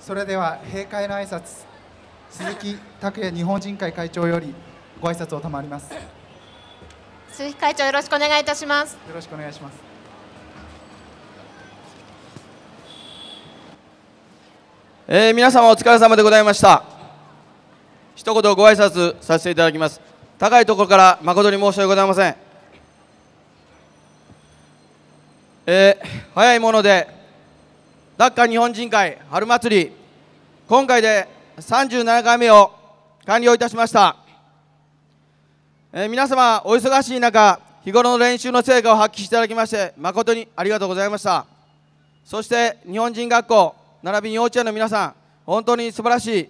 それでは閉会の挨拶鈴木拓也日本人会会長よりご挨拶を賜ります鈴木会長よろしくお願いいたしますよろしくお願いしますえー、皆様お疲れ様でございました一言ご挨拶させていただきます高いところから誠に申し訳ございませんえー、早いものでダッカ日本人会春祭り今回で37回目を完了いたしました、えー、皆様お忙しい中日頃の練習の成果を発揮していただきまして誠にありがとうございましたそして日本人学校並びに幼稚園の皆さん本当に素晴らしい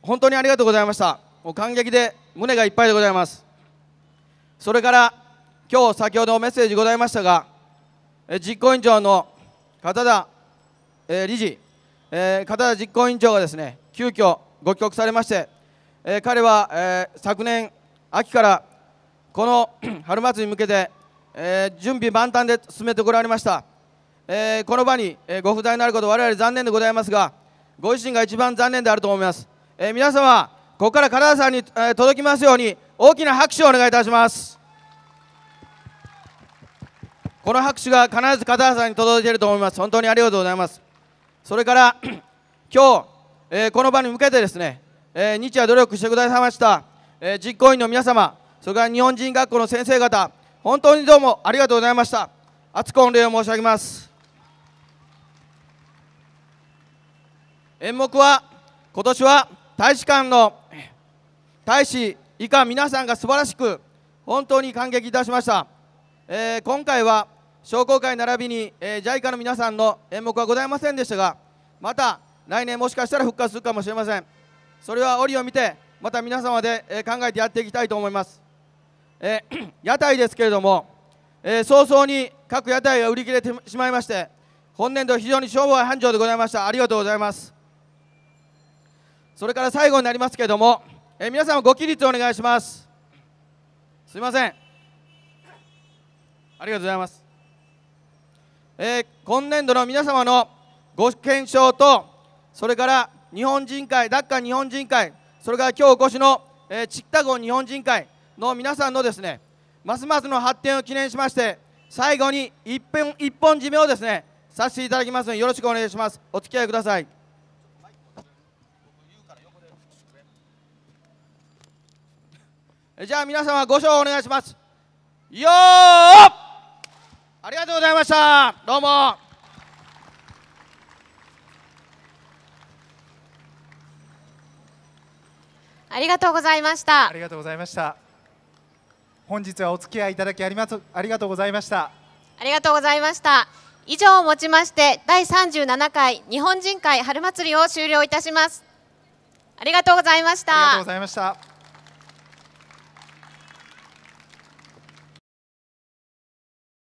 本当にありがとうございましたもう感激で胸がいっぱいでございますそれから今日先ほどメッセージございましたが実行委員長の方田えー、理事、えー、片田実行委員長がですね急遽ご帰国されまして、えー、彼は、えー、昨年秋からこの 春末りに向けて、えー、準備万端で進めてこられました、えー、この場に、えー、ご不在になること我々残念でございますがご自身が一番残念であると思います、えー、皆様ここから片田さんに、えー、届きますように大きな拍手をお願いいたしますこの拍手が必ず片田さんに届いていると思います本当にありがとうございますそれから 今日、えー、この場に向けてですね、えー、日夜努力してくださいました、えー、実行委員の皆様それから日本人学校の先生方本当にどうもありがとうございました厚く御礼を申し上げます演目は今年は大使館の大使以下皆さんが素晴らしく本当に感激いたしました、えー、今回は商工会並びに、えー、JICA の皆さんの演目はございませんでしたがまた来年もしかしたら復活するかもしれませんそれは折を見てまた皆様で、えー、考えてやっていきたいと思います、えー、屋台ですけれども、えー、早々に各屋台が売り切れてしまいまして本年度非常に商売繁盛でございましたありがとうございますそれから最後になりますけれども、えー、皆さんご起立お願いしますすいませんありがとうございますえー、今年度の皆様のご検証と、それから日本人会、ダッカ日本人会、それから今日お越しの、えー、チッタゴ日本人会の皆さんのですね、ますますの発展を記念しまして、最後に一本一本締めをですね、させていただきますので、よろしくお願いします。お付き合いください。じゃあ皆様、ご賞をお願いします。よーありがとうございましたどうもありがとうございました。ありがとうございました。本日はお付き合いいただきありますありがとうございました。ありがとうございました。以上をもちまして第37回日本人会春祭りを終了いたします。ありがとうございました。ありがとうございました。